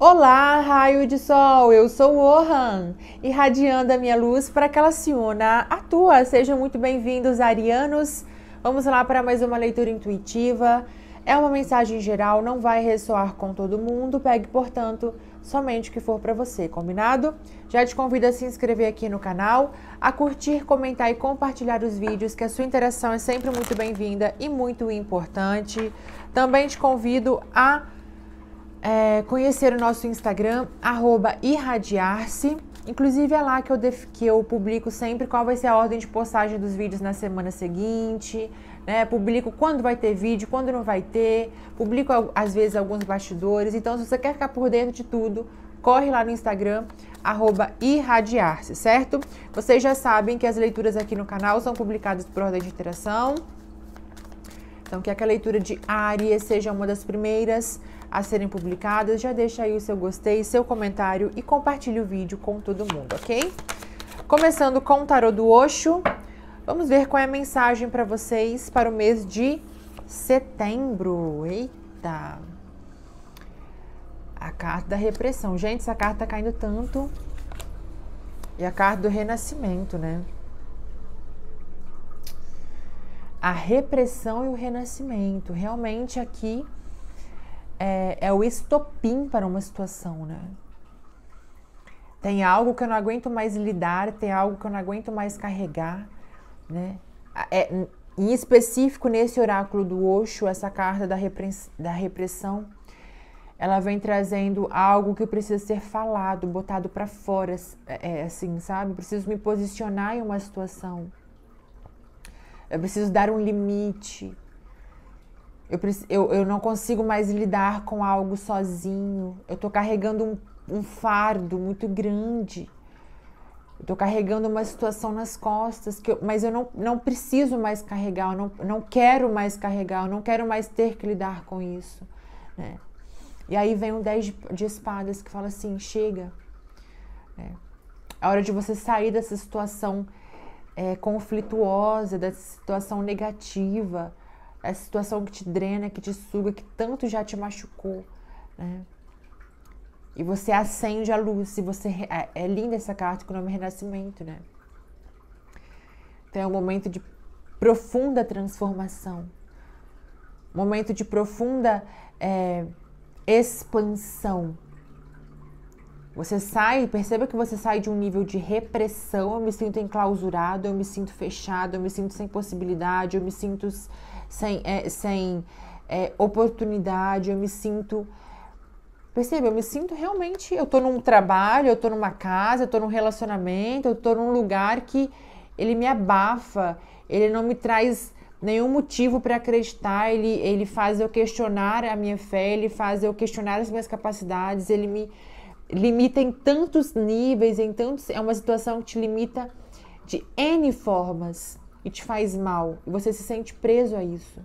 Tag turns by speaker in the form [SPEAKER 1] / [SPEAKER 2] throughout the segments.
[SPEAKER 1] Olá, raio de sol, eu sou o Ohan, irradiando a minha luz para que ela se una à tua. Sejam muito bem-vindos, arianos. Vamos lá para mais uma leitura intuitiva. É uma mensagem geral, não vai ressoar com todo mundo. Pegue, portanto, somente o que for para você, combinado? Já te convido a se inscrever aqui no canal, a curtir, comentar e compartilhar os vídeos, que a sua interação é sempre muito bem-vinda e muito importante. Também te convido a é, conhecer o nosso Instagram, irradiar-se. Inclusive é lá que eu, que eu publico sempre qual vai ser a ordem de postagem dos vídeos na semana seguinte, né? Publico quando vai ter vídeo, quando não vai ter, publico às vezes alguns bastidores. Então, se você quer ficar por dentro de tudo, corre lá no Instagram, irradiar-se, certo? Vocês já sabem que as leituras aqui no canal são publicadas por ordem de interação. Então, que aquela leitura de Áries seja uma das primeiras a serem publicadas. Já deixa aí o seu gostei, seu comentário e compartilhe o vídeo com todo mundo, ok? Começando com o tarô do Oxo, vamos ver qual é a mensagem para vocês para o mês de setembro. Eita! A carta da repressão. Gente, essa carta tá caindo tanto. E a carta do renascimento, né? a repressão e o renascimento. Realmente aqui é, é o estopim para uma situação, né? Tem algo que eu não aguento mais lidar, tem algo que eu não aguento mais carregar, né? É, em específico, nesse oráculo do Osho, essa carta da, da repressão, ela vem trazendo algo que precisa ser falado, botado para fora, é, é, assim, sabe? Preciso me posicionar em uma situação. Eu preciso dar um limite. Eu, eu, eu não consigo mais lidar com algo sozinho. Eu tô carregando um, um fardo muito grande. Eu tô carregando uma situação nas costas, que eu, mas eu não, não preciso mais carregar, eu não, não quero mais carregar, eu não quero mais ter que lidar com isso. Né? E aí vem um 10 de, de espadas que fala assim: chega. É É hora de você sair dessa situação é, conflituosa, dessa situação negativa, essa situação que te drena, que te suga, que tanto já te machucou, né? E você acende a luz, e você é, é linda essa carta com o nome Renascimento, né? Então é um momento de profunda transformação, momento de profunda é, expansão. Você sai, perceba que você sai de um nível de repressão, eu me sinto enclausurado, eu me sinto fechado, eu me sinto sem possibilidade, eu me sinto sem, é, sem é, oportunidade, eu me sinto. Percebe? Eu me sinto realmente. Eu tô num trabalho, eu tô numa casa, eu tô num relacionamento, eu tô num lugar que ele me abafa, ele não me traz nenhum motivo para acreditar, ele, ele faz eu questionar a minha fé, ele faz eu questionar as minhas capacidades, ele me limita em tantos níveis, em tantos, é uma situação que te limita de N formas e te faz mal, e você se sente preso a isso.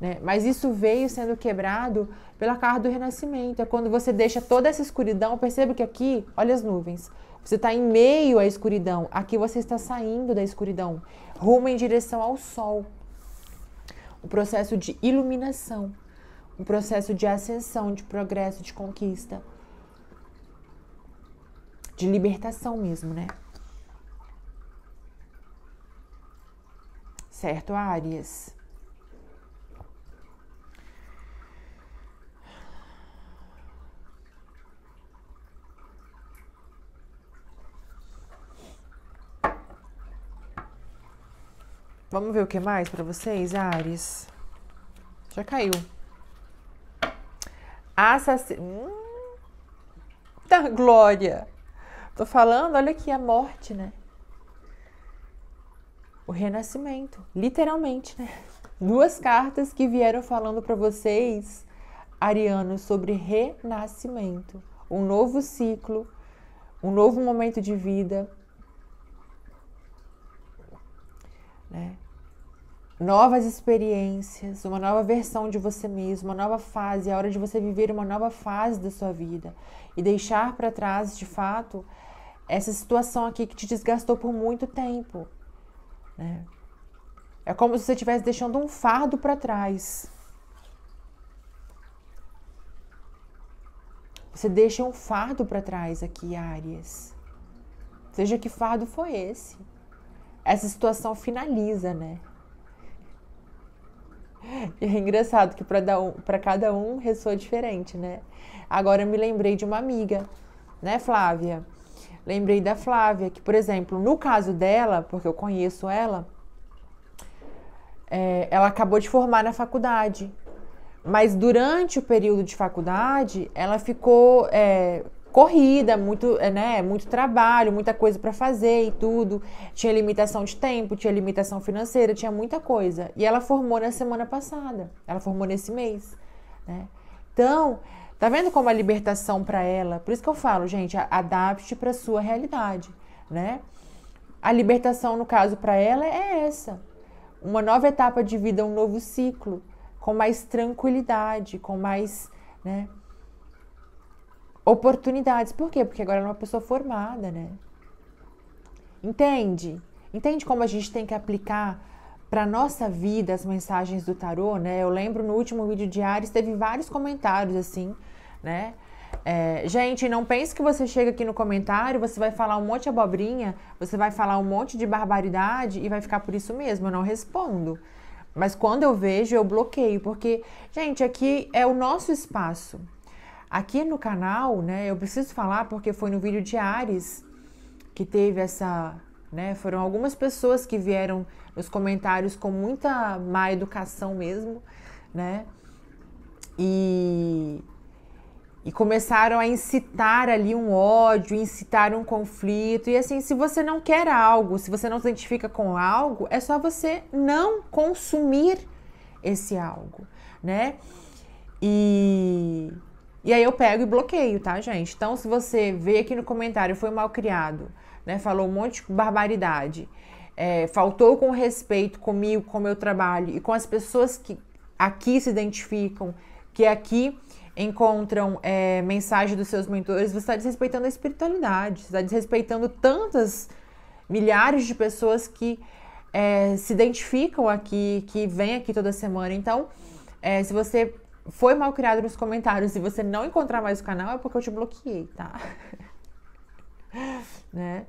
[SPEAKER 1] Né? Mas isso veio sendo quebrado pela carta do renascimento. É quando você deixa toda essa escuridão. Perceba que aqui, olha as nuvens. Você está em meio à escuridão. Aqui você está saindo da escuridão, rumo em direção ao sol. O processo de iluminação, um processo de ascensão, de progresso, de conquista, de libertação mesmo, né? certo, Áries? Vamos ver o que mais para vocês, Ares? Já caiu. Assassino. Hum, da glória. Tô falando, olha aqui a morte, né? o renascimento, literalmente, né? Duas cartas que vieram falando para vocês, Ariano, sobre renascimento, um novo ciclo, um novo momento de vida, né? novas experiências, uma nova versão de você mesmo, uma nova fase, é a hora de você viver uma nova fase da sua vida e deixar para trás, de fato, essa situação aqui que te desgastou por muito tempo. Né? É como se você estivesse deixando um fardo para trás. Você deixa um fardo para trás aqui, Áries. Seja que fardo foi esse. Essa situação finaliza, né? E é engraçado que para um, cada um ressoa diferente, né? Agora eu me lembrei de uma amiga, né, Flávia? lembrei da Flávia, que, por exemplo, no caso dela, porque eu conheço ela, é, ela acabou de formar na faculdade. Mas durante o período de faculdade, ela ficou é, corrida, muito, é, né, muito trabalho, muita coisa para fazer e tudo. Tinha limitação de tempo, tinha limitação financeira, tinha muita coisa. E ela formou na semana passada. Ela formou nesse mês, né? Então, Tá vendo como a libertação para ela? Por isso que eu falo, gente, adapte para sua realidade, né? A libertação, no caso, para ela é essa. Uma nova etapa de vida, um novo ciclo, com mais tranquilidade, com mais, né? Oportunidades. Por quê? Porque agora ela é uma pessoa formada, né? Entende? Entende como a gente tem que aplicar para nossa vida as mensagens do tarô, né? Eu lembro no último vídeo de Ares teve vários comentários assim né? É, gente, não pense que você chega aqui no comentário, você vai falar um monte de abobrinha, você vai falar um monte de barbaridade e vai ficar por isso mesmo. Eu não respondo. Mas quando eu vejo, eu bloqueio, porque, gente, aqui é o nosso espaço. Aqui no canal, né, eu preciso falar porque foi no vídeo de Ares que teve essa, né, foram algumas pessoas que vieram nos comentários com muita má educação mesmo, né? E e começaram a incitar ali um ódio, incitar um conflito. E assim, se você não quer algo, se você não se identifica com algo, é só você não consumir esse algo, né? E e aí eu pego e bloqueio, tá, gente? Então, se você vê aqui no comentário foi mal criado, né? Falou um monte de barbaridade, é, faltou com respeito comigo, com o meu trabalho e com as pessoas que aqui se identificam, que aqui encontram é, mensagem dos seus mentores, você está desrespeitando a espiritualidade, você está desrespeitando tantas milhares de pessoas que é, se identificam aqui, que vêm aqui toda semana. Então, é, se você foi mal criado nos comentários e você não encontrar mais o canal, é porque eu te bloqueei, tá? né?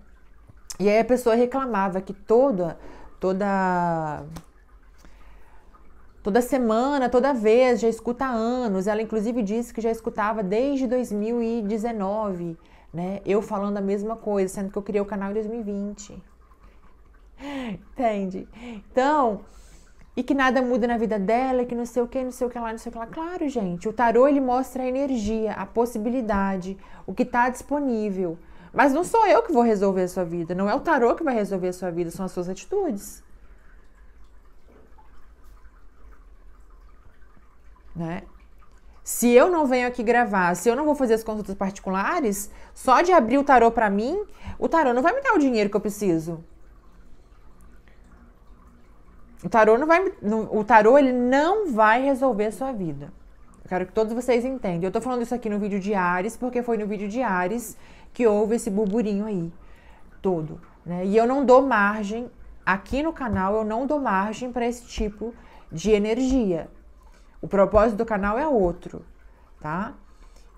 [SPEAKER 1] E aí a pessoa reclamava que toda, toda toda semana, toda vez, já escuta há anos. Ela inclusive disse que já escutava desde 2019, né? Eu falando a mesma coisa, sendo que eu criei o canal em 2020. Entende? Então, e que nada muda na vida dela, que não sei o que, não sei o que lá, não sei o que lá. Claro, gente, o tarô ele mostra a energia, a possibilidade, o que está disponível. Mas não sou eu que vou resolver a sua vida, não é o tarô que vai resolver a sua vida, são as suas atitudes. né? Se eu não venho aqui gravar, se eu não vou fazer as consultas particulares, só de abrir o tarô para mim, o tarô não vai me dar o dinheiro que eu preciso. O tarô não vai, o tarô ele não vai resolver a sua vida. Eu quero que todos vocês entendam. Eu tô falando isso aqui no vídeo de Ares, porque foi no vídeo de Ares que houve esse burburinho aí todo, né? E eu não dou margem aqui no canal, eu não dou margem para esse tipo de energia. O propósito do canal é outro, tá?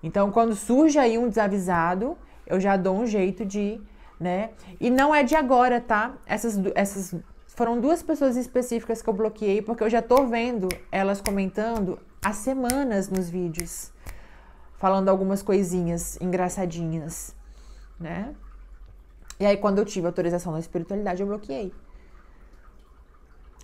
[SPEAKER 1] Então, quando surge aí um desavisado, eu já dou um jeito de, né? E não é de agora, tá? Essas, essas foram duas pessoas específicas que eu bloqueei, porque eu já tô vendo elas comentando há semanas nos vídeos, falando algumas coisinhas engraçadinhas, né? E aí, quando eu tive autorização da espiritualidade, eu bloqueei.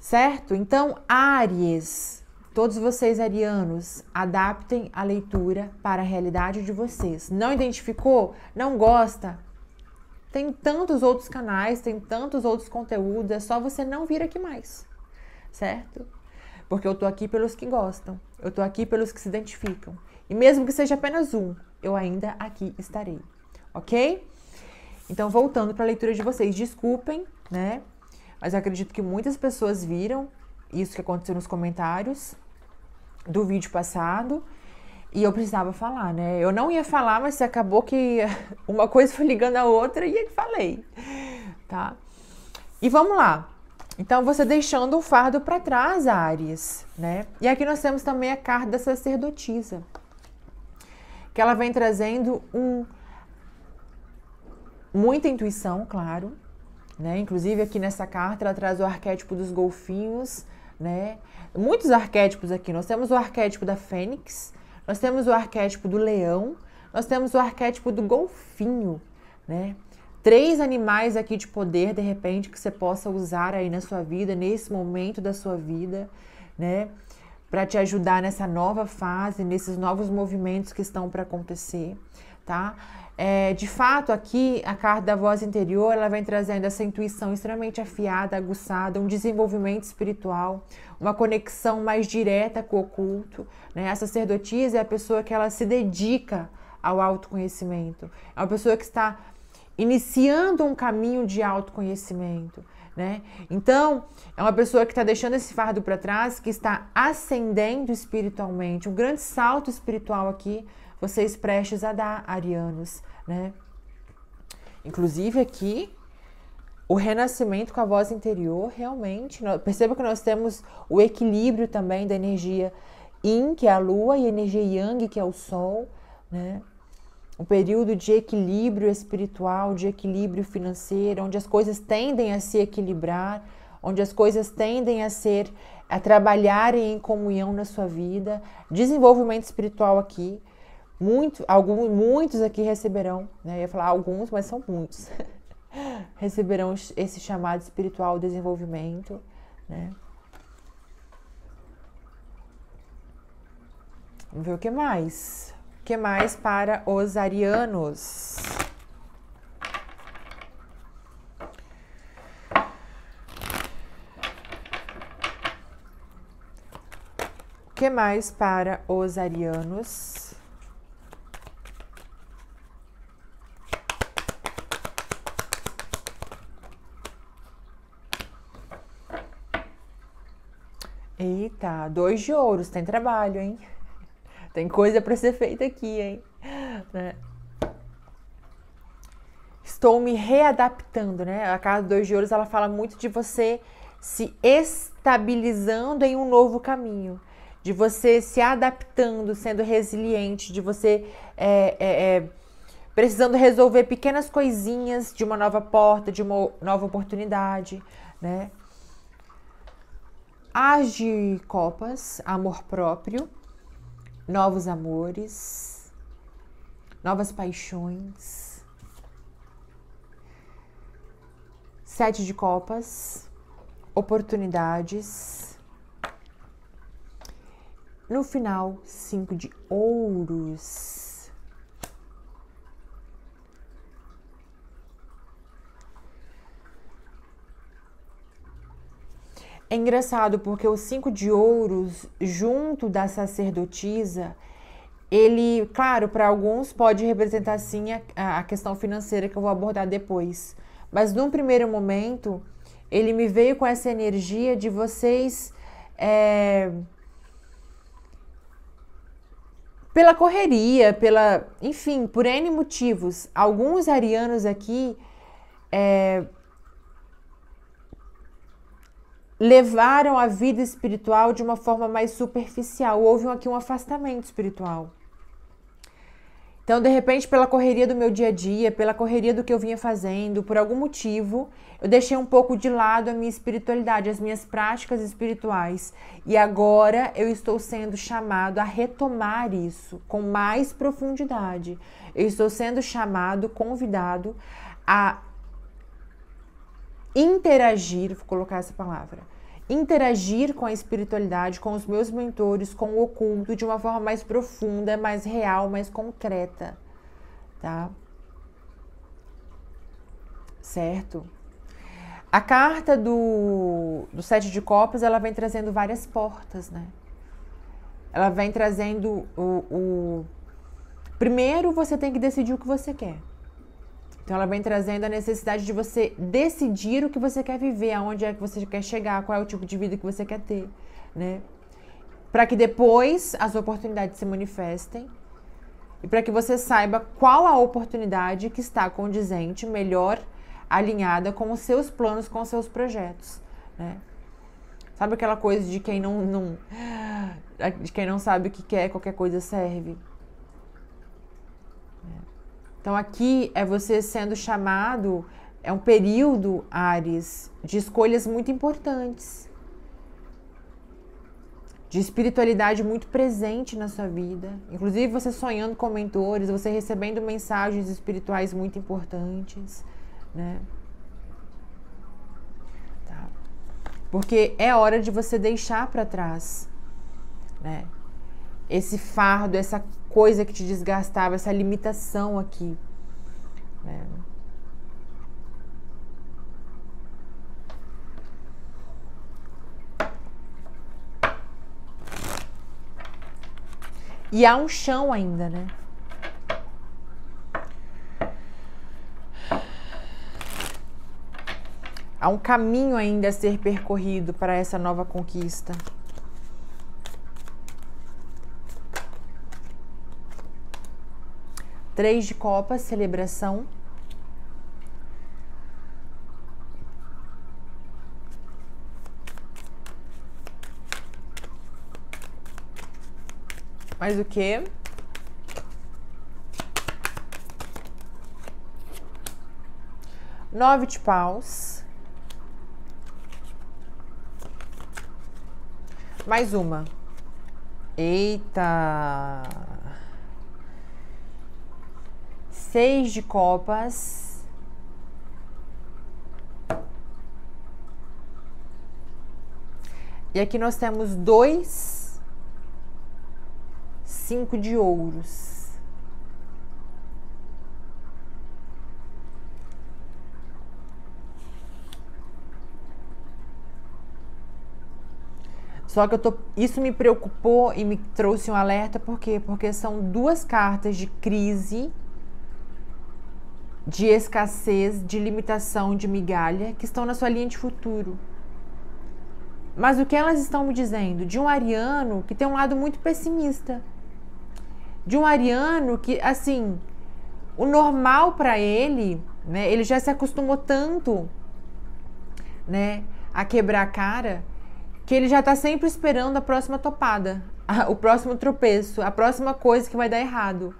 [SPEAKER 1] Certo? Então, Aries, Todos vocês arianos, adaptem a leitura para a realidade de vocês. Não identificou? Não gosta? Tem tantos outros canais, tem tantos outros conteúdos, é só você não vir aqui mais, certo? Porque eu tô aqui pelos que gostam, eu tô aqui pelos que se identificam. E mesmo que seja apenas um, eu ainda aqui estarei, ok? Então, voltando para a leitura de vocês, desculpem, né? Mas eu acredito que muitas pessoas viram isso que aconteceu nos comentários do vídeo passado. E eu precisava falar, né? Eu não ia falar, mas acabou que uma coisa foi ligando a outra e eu falei, tá? E vamos lá. Então, você deixando o fardo para trás, Ares, né? E aqui nós temos também a carta da sacerdotisa, que ela vem trazendo um muita intuição, claro, né? Inclusive aqui nessa carta ela traz o arquétipo dos golfinhos, né? Muitos arquétipos aqui. Nós temos o arquétipo da fênix, nós temos o arquétipo do leão, nós temos o arquétipo do golfinho, né? Três animais aqui de poder, de repente, que você possa usar aí na sua vida, nesse momento da sua vida, né? Para te ajudar nessa nova fase, nesses novos movimentos que estão para acontecer, tá? É, de fato, aqui a carta da voz interior ela vem trazendo essa intuição extremamente afiada, aguçada, um desenvolvimento espiritual, uma conexão mais direta com o oculto. Né? A sacerdotisa é a pessoa que ela se dedica ao autoconhecimento, é uma pessoa que está iniciando um caminho de autoconhecimento. Né? Então, é uma pessoa que está deixando esse fardo para trás, que está ascendendo espiritualmente, um grande salto espiritual aqui vocês prestes a dar, arianos, né? Inclusive aqui, o renascimento com a voz interior, realmente, perceba que nós temos o equilíbrio também da energia yin, que é a lua, e a energia yang, que é o sol, né? um período de equilíbrio espiritual, de equilíbrio financeiro, onde as coisas tendem a se equilibrar, onde as coisas tendem a ser a trabalharem em comunhão na sua vida, desenvolvimento espiritual aqui, muito, alguns, muitos aqui receberão, né? Eu ia falar alguns, mas são muitos. receberão esse chamado espiritual desenvolvimento, né? Vamos ver o que mais. O que mais para os arianos? O que mais para os arianos? Eita, dois de ouros, tem trabalho, hein? Tem coisa para ser feita aqui, hein? Né? Estou me readaptando, né? A casa dois de ouros, ela fala muito de você se estabilizando em um novo caminho, de você se adaptando, sendo resiliente, de você é, é, é, precisando resolver pequenas coisinhas de uma nova porta, de uma nova oportunidade, né? As de copas, amor próprio, novos amores, novas paixões. Sete de copas, oportunidades. No final, cinco de ouros. É engraçado porque o cinco de ouros, junto da sacerdotisa, ele, claro, para alguns pode representar sim a, a, questão financeira que eu vou abordar depois. Mas num primeiro momento, ele me veio com essa energia de vocês. É, pela correria, pela. Enfim, por N motivos. Alguns arianos aqui. É, levaram a vida espiritual de uma forma mais superficial. Houve aqui um afastamento espiritual. Então, de repente, pela correria do meu dia a dia, pela correria do que eu vinha fazendo, por algum motivo, eu deixei um pouco de lado a minha espiritualidade, as minhas práticas espirituais. E agora eu estou sendo chamado a retomar isso com mais profundidade. Eu estou sendo chamado, convidado a interagir, vou colocar essa palavra, interagir com a espiritualidade, com os meus mentores, com o oculto de uma forma mais profunda, mais real, mais concreta, tá? Certo? A carta do, do Sete de Copas, ela vem trazendo várias portas, né? Ela vem trazendo o, o... Primeiro, você tem que decidir o que você quer. Então ela vem trazendo a necessidade de você decidir o que você quer viver, aonde é que você quer chegar, qual é o tipo de vida que você quer ter, né? Para que depois as oportunidades se manifestem e para que você saiba qual a oportunidade que está condizente, melhor alinhada com os seus planos, com os seus projetos, né? Sabe aquela coisa de quem não, não de quem não sabe o que quer, qualquer coisa serve. Então aqui é você sendo chamado, é um período, Ares, de escolhas muito importantes, de espiritualidade muito presente na sua vida, inclusive você sonhando com mentores, você recebendo mensagens espirituais muito importantes, né? Tá. Porque é hora de você deixar para trás, né? Esse fardo, essa coisa que te desgastava, essa limitação aqui. Né? E há um chão ainda, né? Há um caminho ainda a ser percorrido para essa nova conquista. Três de copas, celebração. Mais o quê? Nove de paus. Mais uma. Eita! seis de copas. E aqui nós temos dois, cinco de ouros. Só que eu tô, isso me preocupou e me trouxe um alerta, por quê? Porque são duas cartas de crise de escassez, de limitação de migalha que estão na sua linha de futuro. Mas o que elas estão me dizendo? De um ariano que tem um lado muito pessimista. De um ariano que, assim, o normal para ele, né? Ele já se acostumou tanto, né, a quebrar a cara, que ele já tá sempre esperando a próxima topada, a, o próximo tropeço, a próxima coisa que vai dar errado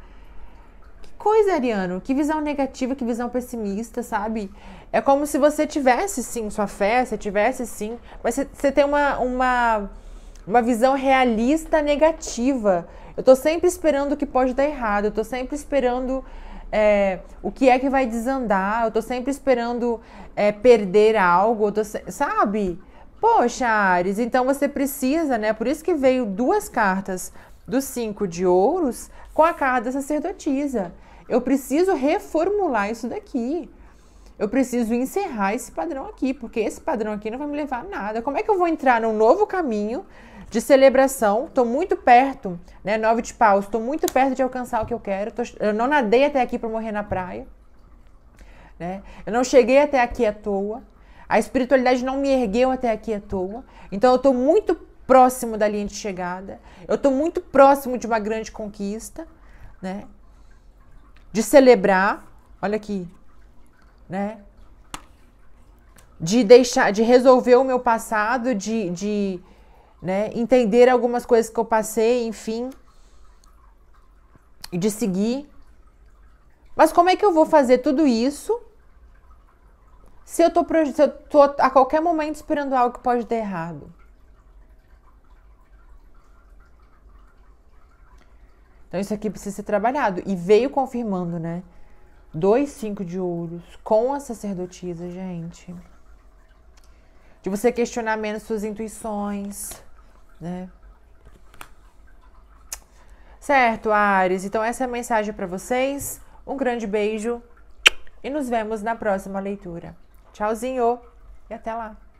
[SPEAKER 1] coisa, Ariano. Que visão negativa, que visão pessimista, sabe? É como se você tivesse, sim, sua fé, você tivesse, sim. Mas você tem uma, uma, uma visão realista negativa. Eu tô sempre esperando o que pode dar errado. Eu tô sempre esperando é, o que é que vai desandar. Eu tô sempre esperando é, perder algo. Eu tô, sabe? Poxa, Ares, então você precisa, né? Por isso que veio duas cartas do cinco de ouros com a carta sacerdotisa. Eu preciso reformular isso daqui. Eu preciso encerrar esse padrão aqui, porque esse padrão aqui não vai me levar a nada. Como é que eu vou entrar num novo caminho de celebração? Estou muito perto, né? Nove de paus, estou muito perto de alcançar o que eu quero. Tô, eu não nadei até aqui para morrer na praia. Né? Eu não cheguei até aqui à toa. A espiritualidade não me ergueu até aqui à toa. Então eu estou muito próximo da linha de chegada. Eu estou muito próximo de uma grande conquista, né? de celebrar, olha aqui, né? De deixar, de resolver o meu passado, de, de né, entender algumas coisas que eu passei, enfim, e de seguir. Mas como é que eu vou fazer tudo isso se eu tô, se eu tô a qualquer momento esperando algo que pode dar errado? Então isso aqui precisa ser trabalhado. E veio confirmando, né? Dois cinco de ouros com a sacerdotisa, gente. De você questionar menos suas intuições, né? Certo, Ares. Então essa é a mensagem para vocês. Um grande beijo e nos vemos na próxima leitura. Tchauzinho e até lá.